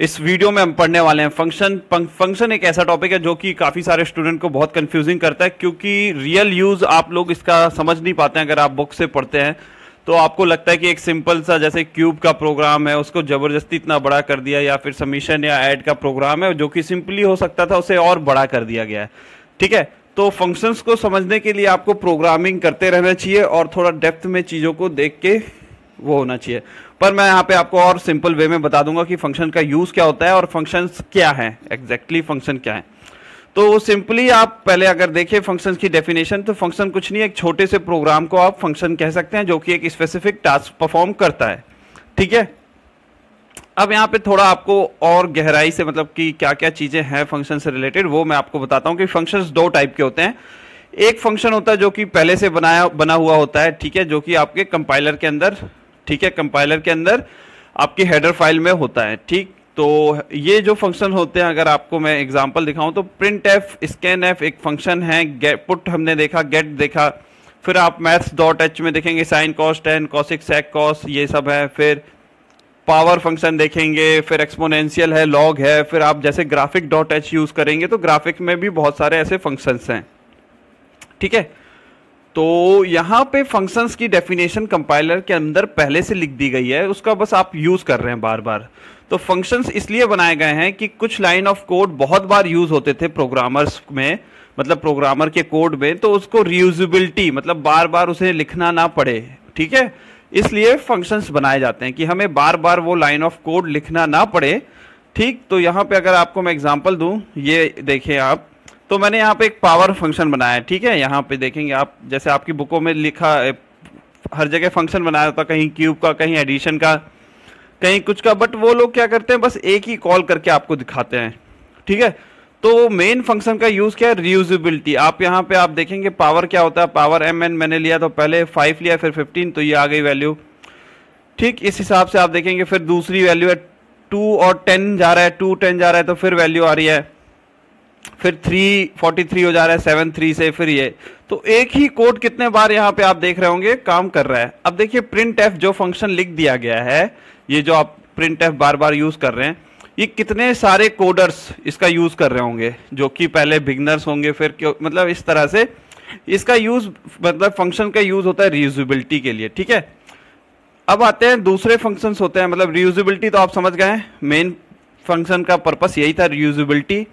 इस वीडियो में हम पढ़ने वाले हैं फंक्शन फंक्शन एक ऐसा टॉपिक है जो कि काफ़ी सारे स्टूडेंट को बहुत कंफ्यूजिंग करता है क्योंकि रियल यूज़ आप लोग इसका समझ नहीं पाते हैं अगर आप बुक से पढ़ते हैं तो आपको लगता है कि एक सिंपल सा जैसे क्यूब का प्रोग्राम है उसको ज़बरदस्ती इतना बड़ा कर दिया या फिर समीशन या एड का प्रोग्राम है जो कि सिंपली हो सकता था उसे और बड़ा कर दिया गया है ठीक है तो फंक्शंस को समझने के लिए आपको प्रोग्रामिंग करते रहना चाहिए और थोड़ा डेप्थ में चीज़ों को देख के वो होना चाहिए पर मैं यहाँ पे आपको और सिंपल वे में बता दूंगा कि फंक्शन का यूज़ क्या होता है और फंक्शन क्या है एग्जैक्टली exactly फंक्शन क्या है तो सिंपली आप पहले अगर देखें फंक्शन की डेफिनेशन तो फंक्शन कुछ नहीं एक छोटे से प्रोग्राम को आप फंक्शन कह सकते हैं जो कि एक स्पेसिफिक टास्क परफॉर्म करता है ठीक है अब यहाँ पे थोड़ा आपको और गहराई से मतलब कि क्या क्या चीज़ें हैं फंक्शन से रिलेटेड वो मैं आपको बताता हूँ कि फंक्शन दो टाइप के होते हैं एक फंक्शन होता है जो कि पहले से बनाया बना हुआ होता है ठीक है जो कि आपके कंपाइलर के अंदर ठीक है कंपाइलर के अंदर आपकी हेडर फाइल में होता है ठीक तो ये जो फंक्शन होते हैं अगर आपको मैं एग्जांपल दिखाऊं तो प्रिंट एफ स्कैन एफ एक फंक्शन है गेट पुट हमने देखा गेट देखा फिर आप मैथ्स डॉट एच में देखेंगे sine cos tan cosec sec cos ये सब है फिर पावर फंक्शन देखेंगे फिर एक्सपोनेंशियल है लॉग है फिर आप जैसे ग्राफिक डॉट एच यूज़ करेंगे तो ग्राफिक में भी बहुत सारे ऐसे फंक्शंस हैं ठीक है तो यहाँ पे फंक्शंस की डेफिनेशन कंपाइलर के अंदर पहले से लिख दी गई है उसका बस आप यूज़ कर रहे हैं बार बार तो फंक्शंस इसलिए बनाए गए हैं कि कुछ लाइन ऑफ कोड बहुत बार यूज़ होते थे प्रोग्रामर्स में मतलब प्रोग्रामर के कोड में तो उसको रियूजिलिटी मतलब बार बार उसे लिखना ना पड़े ठीक है इसलिए फंक्शंस बनाए जाते हैं कि हमें बार बार वो लाइन ऑफ कोड लिखना ना पड़े ठीक तो यहाँ पे अगर आपको मैं एग्जांपल दूँ ये देखें आप तो मैंने यहाँ पे एक पावर फंक्शन बनाया है ठीक है यहाँ पे देखेंगे आप जैसे आपकी बुकों में लिखा हर जगह फंक्शन बनाया होता कहीं क्यूब का कहीं एडिशन का कहीं कुछ का बट वो लोग क्या करते हैं बस एक ही कॉल करके आपको दिखाते हैं ठीक है तो मेन फंक्शन का यूज़ क्या है रियूजेबिलिटी आप यहाँ पे आप देखेंगे पावर क्या होता है पावर एम एन मैंने लिया तो पहले फाइव लिया फिर फिफ्टीन तो ये आ गई वैल्यू ठीक इस हिसाब से आप देखेंगे फिर दूसरी वैल्यू है टू और टेन जा रहा है टू टेन जा रहा है तो फिर वैल्यू आ रही है फिर थ्री फोर्टी थ्री हो जा रहा है सेवन थ्री से फिर ये तो एक ही कोड कितने बार यहाँ पे आप देख रहे होंगे काम कर रहा है अब देखिए प्रिंट एफ जो फंक्शन लिख दिया गया है ये जो आप प्रिंट एफ बार बार यूज़ कर रहे हैं ये कितने सारे कोडर्स इसका यूज़ कर रहे होंगे जो कि पहले बिगनर्स होंगे फिर क्यों मतलब इस तरह से इसका यूज़ मतलब फंक्शन का यूज़ होता है रीयूजबिलिटी के लिए ठीक है अब आते हैं दूसरे फंक्शंस होते हैं मतलब रियूजिबिलिटी तो आप समझ गए मेन फंक्शन का पर्पस यही था रियूजिबिलिटी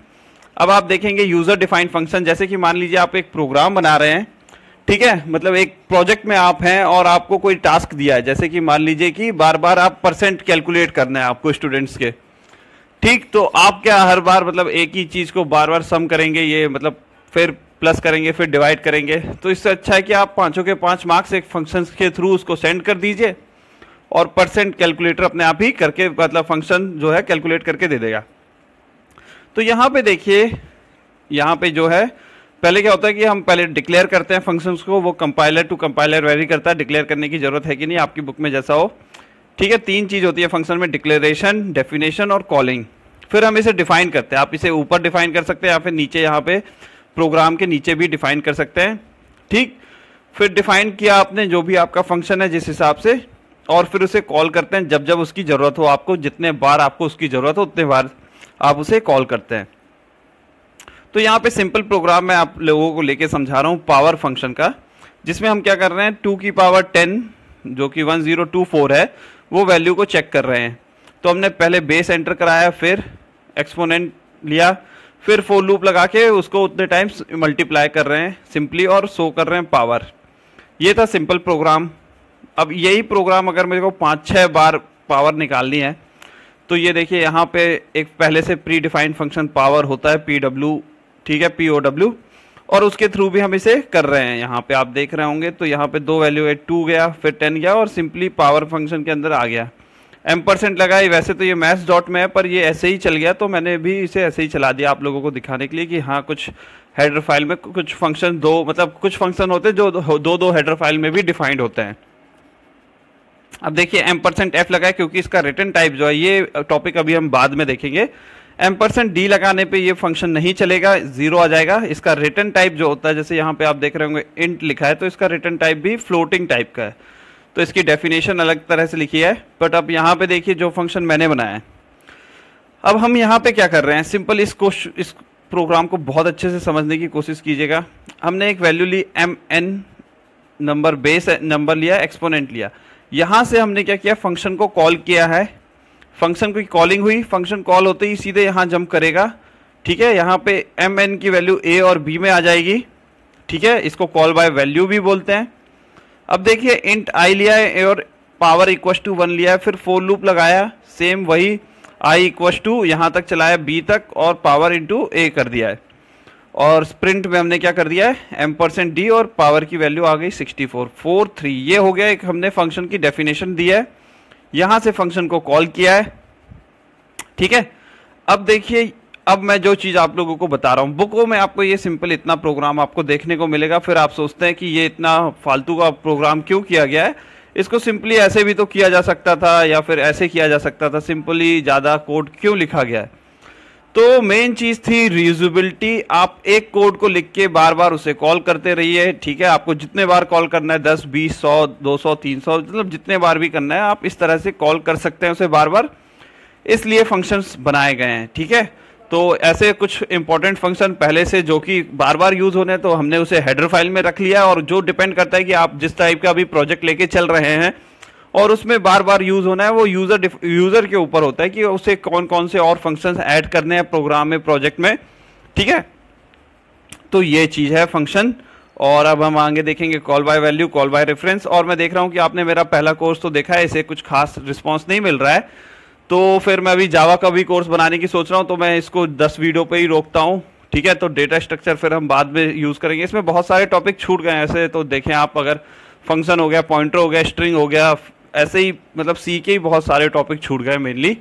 अब आप देखेंगे यूज़र डिफाइंड फंक्शन जैसे कि मान लीजिए आप एक प्रोग्राम बना रहे हैं ठीक है मतलब एक प्रोजेक्ट में आप हैं और आपको कोई टास्क दिया है जैसे कि मान लीजिए कि बार बार आप परसेंट कैलकुलेट करना है आपको स्टूडेंट्स के ठीक तो आप क्या हर बार मतलब एक ही चीज़ को बार बार सम करेंगे ये मतलब फिर प्लस करेंगे फिर डिवाइड करेंगे तो इससे अच्छा है कि आप पांचों के पांच मार्क्स एक फंक्शन के थ्रू उसको सेंड कर दीजिए और परसेंट कैलकुलेटर अपने आप ही करके मतलब फंक्शन जो है कैलकुलेट करके दे देगा तो यहाँ पे देखिए यहाँ पे जो है पहले क्या होता है कि हम पहले डिक्लेयर करते हैं फंक्शंस को वो कंपाइलर टू कंपाइलर वेरी करता है डिक्लेयर करने की ज़रूरत है कि नहीं आपकी बुक में जैसा हो ठीक है तीन चीज़ होती है फंक्शन में डिक्लेरेशन डेफिनेशन और कॉलिंग फिर हम इसे डिफाइन करते हैं आप इसे ऊपर डिफाइन कर सकते हैं या फिर नीचे यहाँ पे प्रोग्राम के नीचे भी डिफाइन कर सकते हैं ठीक फिर डिफाइन किया आपने जो भी आपका फंक्शन है जिस हिसाब से और फिर उसे कॉल करते हैं जब जब उसकी ज़रूरत हो आपको जितने बार आपको उसकी ज़रूरत हो उतने बार आप उसे कॉल करते हैं तो यहाँ पे सिंपल प्रोग्राम मैं आप लोगों को लेके समझा रहा हूँ पावर फंक्शन का जिसमें हम क्या कर रहे हैं टू की पावर टेन जो कि वन ज़ीरो टू फोर है वो वैल्यू को चेक कर रहे हैं तो हमने पहले बेस एंटर कराया फिर एक्सपोनेंट लिया फिर फोर लूप लगा के उसको उतने टाइम्स मल्टीप्लाई कर रहे हैं सिंपली और शो कर रहे हैं पावर ये था सिंपल प्रोग्राम अब यही प्रोग्राम अगर मेरे को पाँच छः बार पावर निकालनी है तो ये देखिए यहाँ पे एक पहले से प्री डिफाइंड फंक्शन पावर होता है पी डब्ल्यू ठीक है पी ओ डब्ल्यू और उसके थ्रू भी हम इसे कर रहे हैं यहाँ पे आप देख रहे होंगे तो यहाँ पे दो वैल्यू है टू गया फिर टेन गया और सिंपली पावर फंक्शन के अंदर आ गया एम परसेंट लगाई वैसे तो ये मैथ्स डॉट में है पर ये ऐसे ही चल गया तो मैंने भी इसे ऐसे ही चला दिया आप लोगों को दिखाने के लिए कि हाँ कुछ हेडर फाइल में कुछ फंक्शन दो मतलब कुछ फंक्शन होते हैं जो दो दो हेडर फाइल में भी डिफाइंड होते हैं अब देखिए एम परसेंट एफ लगाए क्योंकि इसका रिटर्न टाइप जो है ये टॉपिक अभी हम बाद में देखेंगे एम परसेंट डी लगाने पे ये फंक्शन नहीं चलेगा जीरो आ जाएगा इसका रिटर्न टाइप जो होता है जैसे यहाँ पे आप देख रहे होंगे इंट लिखा है तो इसका रिटर्न टाइप भी फ्लोटिंग टाइप का है तो इसकी डेफिनेशन अलग तरह से लिखी है बट अब यहाँ पे देखिए जो फंक्शन मैंने बनाया है अब हम यहाँ पे क्या कर रहे हैं सिंपल इस कोश इस प्रोग्राम को बहुत अच्छे से समझने की कोशिश कीजिएगा हमने एक वैल्यू ली M N number base number लिया एक्सपोनेंट लिया यहाँ से हमने क्या किया फंक्शन को कॉल किया है फंक्शन की कॉलिंग हुई फंक्शन कॉल होते ही सीधे यहाँ जंप करेगा ठीक है यहाँ पे एम एन की वैल्यू ए और बी में आ जाएगी ठीक है इसको कॉल बाय वैल्यू भी बोलते हैं अब देखिए इंट आई लिया है और पावर इक्वस टू वन लिया है फिर फोर लूप लगाया सेम वही आई इक्वस टू यहाँ तक चलाया बी तक और पावर इंटू ए कर दिया है और स्प्रिंट में हमने क्या कर दिया है एम परसेंट डी और पावर की वैल्यू आ गई सिक्सटी फोर फोर थ्री ये हो गया एक हमने फंक्शन की डेफिनेशन दी है यहां से फंक्शन को कॉल किया है ठीक है अब देखिए अब मैं जो चीज़ आप लोगों को बता रहा हूं बुकों में आपको ये सिंपल इतना प्रोग्राम आपको देखने को मिलेगा फिर आप सोचते हैं कि ये इतना फालतू का प्रोग्राम क्यों किया गया है इसको सिंपली ऐसे भी तो किया जा सकता था या फिर ऐसे किया जा सकता था सिंपली ज़्यादा कोड क्यों लिखा गया है तो मेन चीज़ थी रीयूजबिलिटी आप एक कोड को लिख के बार बार उसे कॉल करते रहिए ठीक है आपको जितने बार कॉल करना है दस बीस सौ दो सौ तीन सौ मतलब जितने बार भी करना है आप इस तरह से कॉल कर सकते हैं उसे बार बार इसलिए फंक्शंस बनाए गए हैं ठीक है तो ऐसे कुछ इंपॉर्टेंट फंक्शन पहले से जो कि बार बार यूज़ होने तो हमने उसे हेडर फाइल में रख लिया और जो डिपेंड करता है कि आप जिस टाइप का अभी प्रोजेक्ट लेके चल रहे हैं और उसमें बार बार यूज होना है वो यूजर यूजर के ऊपर होता है कि उसे कौन कौन से और फंक्शन ऐड करने हैं प्रोग्राम में प्रोजेक्ट में ठीक है तो ये चीज है फंक्शन और अब हम आगे देखेंगे call by value call by reference और मैं देख रहा हूं कि आपने मेरा पहला कोर्स तो देखा है इसे कुछ खास रिस्पॉन्स नहीं मिल रहा है तो फिर मैं अभी जावा का भी कोर्स बनाने की सोच रहा हूं तो मैं इसको दस वीडियो पे ही रोकता हूँ ठीक है तो डेटा स्ट्रक्चर फिर हम बाद में यूज़ करेंगे इसमें बहुत सारे टॉपिक छूट गए ऐसे तो देखें आप अगर फंक्शन हो गया पॉइंटर हो गया स्ट्रिंग हो गया ऐसे ही मतलब सी के ही बहुत सारे टॉपिक छूट गए मेनली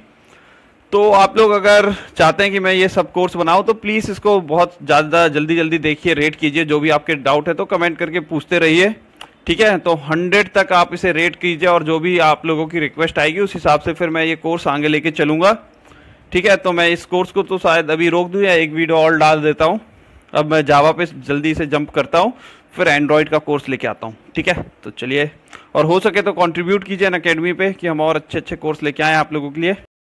तो आप लोग अगर चाहते हैं कि मैं ये सब कोर्स बनाऊं तो प्लीज़ इसको बहुत ज़्यादा जल्दी जल्दी देखिए रेट कीजिए जो भी आपके डाउट है तो कमेंट करके पूछते रहिए ठीक है तो हंड्रेड तक आप इसे रेट कीजिए और जो भी आप लोगों की रिक्वेस्ट आएगी उस हिसाब से फिर मैं ये कोर्स आगे लेके चलूँगा ठीक है तो मैं इस कोर्स को तो शायद अभी रोक दूँ या एक वीडियो और डाल देता हूँ अब मैं जावा पे जल्दी से जंप करता हूँ फिर एंड्रॉयड का कोर्स लेके आता हूँ ठीक है तो चलिए और हो सके तो कंट्रीब्यूट कीजिए अकेडमी पे कि हम और अच्छे अच्छे कोर्स लेके आएँ आप लोगों के लिए